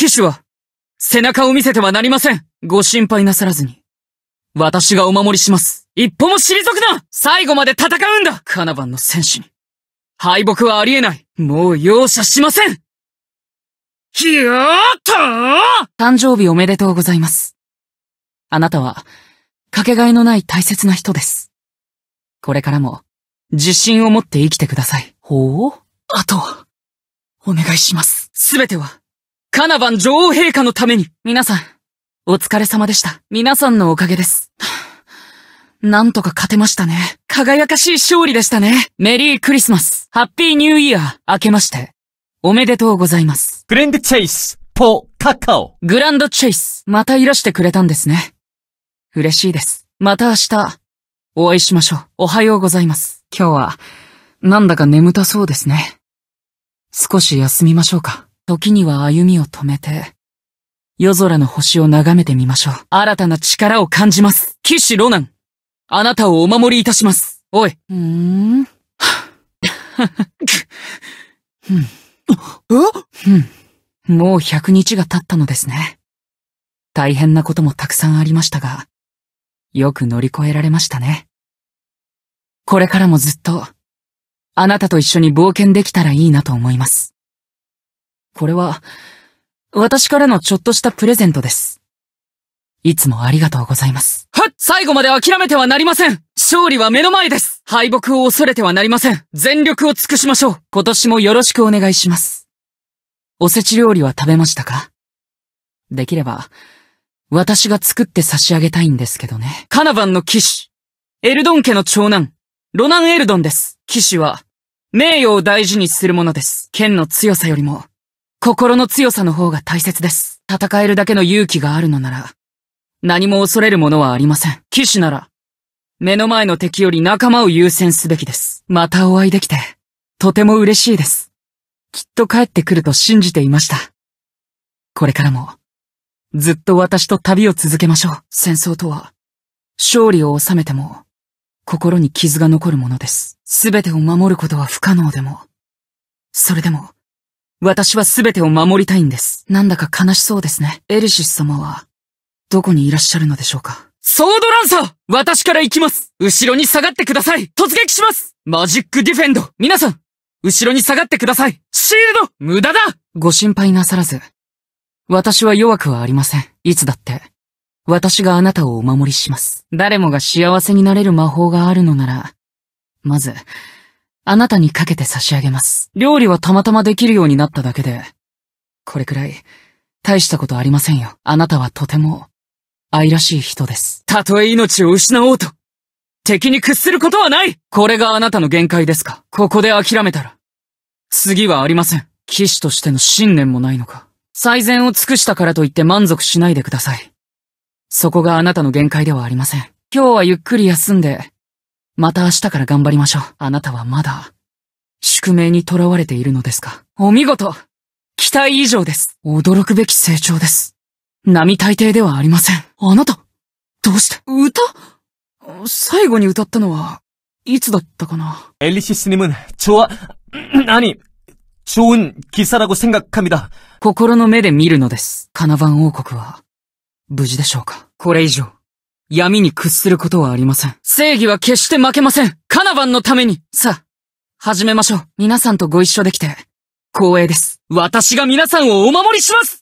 騎士は、背中を見せてはなりませんご心配なさらずに。私がお守りします。一歩も退くな最後まで戦うんだカナバンの戦士に。敗北はありえないもう容赦しませんひよーっと誕生日おめでとうございます。あなたは、かけがえのない大切な人です。これからも、自信を持って生きてください。ほうあとは、お願いします。すべては、カナバン女王陛下のために皆さん、お疲れ様でした。皆さんのおかげです。なんとか勝てましたね。輝かしい勝利でしたね。メリークリスマス。ハッピーニューイヤー。明けまして。おめでとうございます。グランドチェイス、ポ、カカオ。グランドチェイス。またいらしてくれたんですね。嬉しいです。また明日、お会いしましょう。おはようございます。今日は、なんだか眠たそうですね。少し休みましょうか。時には歩みを止めて、夜空の星を眺めてみましょう。新たな力を感じます。騎士ロナン、あなたをお守りいたします。おい。うーん。ん。もう100日が経ったのですね。大変なこともたくさんありましたが、よく乗り越えられましたね。これからもずっと、あなたと一緒に冒険できたらいいなと思います。これは、私からのちょっとしたプレゼントです。いつもありがとうございます。はっ最後まで諦めてはなりません勝利は目の前です敗北を恐れてはなりません全力を尽くしましょう今年もよろしくお願いします。おせち料理は食べましたかできれば、私が作って差し上げたいんですけどね。カナバンの騎士、エルドン家の長男、ロナン・エルドンです。騎士は、名誉を大事にするものです。剣の強さよりも、心の強さの方が大切です。戦えるだけの勇気があるのなら、何も恐れるものはありません。騎士なら、目の前の敵より仲間を優先すべきです。またお会いできて、とても嬉しいです。きっと帰ってくると信じていました。これからも、ずっと私と旅を続けましょう。戦争とは、勝利を収めても、心に傷が残るものです。すべてを守ることは不可能でも、それでも、私は全てを守りたいんです。なんだか悲しそうですね。エリシス様は、どこにいらっしゃるのでしょうかソードランサー私から行きます後ろに下がってください突撃しますマジックディフェンド皆さん後ろに下がってくださいシールド無駄だご心配なさらず。私は弱くはありません。いつだって、私があなたをお守りします。誰もが幸せになれる魔法があるのなら、まず、あなたにかけて差し上げます。料理はたまたまできるようになっただけで、これくらい、大したことありませんよ。あなたはとても、愛らしい人です。たとえ命を失おうと、敵に屈することはないこれがあなたの限界ですかここで諦めたら、次はありません。騎士としての信念もないのか。最善を尽くしたからといって満足しないでください。そこがあなたの限界ではありません。今日はゆっくり休んで、また明日から頑張りましょう。あなたはまだ、宿命に囚われているのですかお見事期待以上です。驚くべき成長です。並大抵ではありません。あなた、どうして歌最後に歌ったのは、いつだったかなエリシス님은좋 아何좋은기사라고생각합니다心の目で見るのです。カナバン王国は、無事でしょうかこれ以上、闇に屈することはありません。正義は決して負けませんカナバンのためにさあ、始めましょう。皆さんとご一緒できて、光栄です。私が皆さんをお守りします